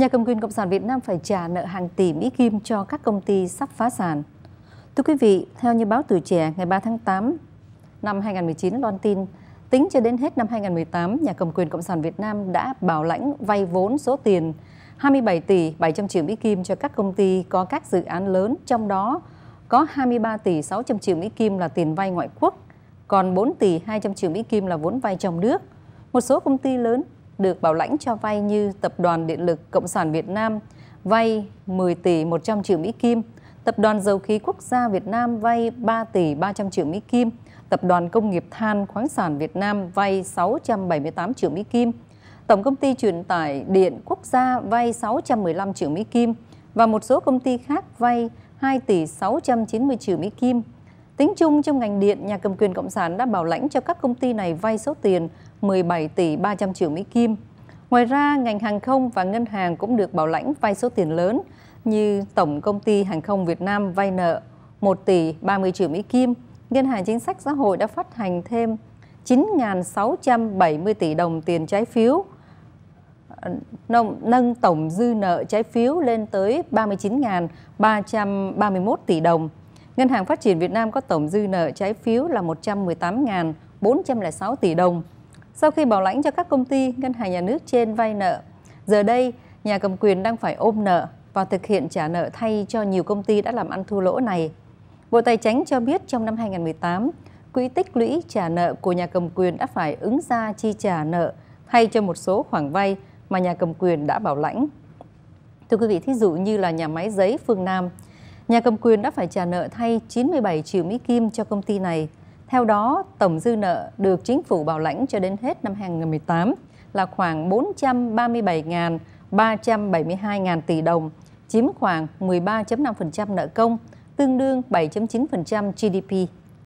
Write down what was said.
nhà cầm quyền Cộng sản Việt Nam phải trả nợ hàng tỷ Mỹ Kim cho các công ty sắp phá sản. Thưa quý vị, theo như báo Tuổi Trẻ ngày 3 tháng 8 năm 2019 loan tin, tính cho đến hết năm 2018, nhà cầm quyền Cộng sản Việt Nam đã bảo lãnh vay vốn số tiền 27 tỷ 700 triệu Mỹ Kim cho các công ty có các dự án lớn, trong đó có 23 tỷ 600 triệu Mỹ Kim là tiền vay ngoại quốc, còn 4 tỷ 200 triệu Mỹ Kim là vốn vay trong nước. Một số công ty lớn được bảo lãnh cho vay như Tập đoàn Điện lực Cộng sản Việt Nam vay 10 tỷ 100 triệu Mỹ Kim, Tập đoàn Dầu khí Quốc gia Việt Nam vay 3 tỷ 300 triệu Mỹ Kim, Tập đoàn Công nghiệp Than khoáng sản Việt Nam vay 678 triệu Mỹ Kim, Tổng công ty truyền tải điện quốc gia vay 615 triệu Mỹ Kim và một số công ty khác vay 2 tỷ 690 triệu Mỹ Kim. Tính chung trong ngành điện, nhà cầm quyền Cộng sản đã bảo lãnh cho các công ty này vay số tiền 17 tỷ 300 triệu Mỹ Kim. Ngoài ra, ngành hàng không và ngân hàng cũng được bảo lãnh vay số tiền lớn như Tổng Công ty Hàng không Việt Nam vay nợ 1 tỷ 30 triệu Mỹ Kim. Ngân hàng Chính sách Xã hội đã phát hành thêm 9.670 tỷ đồng tiền trái phiếu, nâng tổng dư nợ trái phiếu lên tới 39.331 tỷ đồng. Ngân hàng Phát triển Việt Nam có tổng dư nợ trái phiếu là 118.406 tỷ đồng. Sau khi bảo lãnh cho các công ty, ngân hàng nhà nước trên vay nợ, giờ đây nhà cầm quyền đang phải ôm nợ và thực hiện trả nợ thay cho nhiều công ty đã làm ăn thua lỗ này. Bộ Tài chính cho biết trong năm 2018, quỹ tích lũy trả nợ của nhà cầm quyền đã phải ứng ra chi trả nợ thay cho một số khoản vay mà nhà cầm quyền đã bảo lãnh. Thưa quý vị, thí dụ như là nhà máy giấy Phương Nam – nhà cầm quyền đã phải trả nợ thay 97 triệu Mỹ Kim cho công ty này. Theo đó, tổng dư nợ được chính phủ bảo lãnh cho đến hết năm 2018 là khoảng 437.372.000 tỷ đồng, chiếm khoảng 13.5% nợ công, tương đương 7.9% GDP.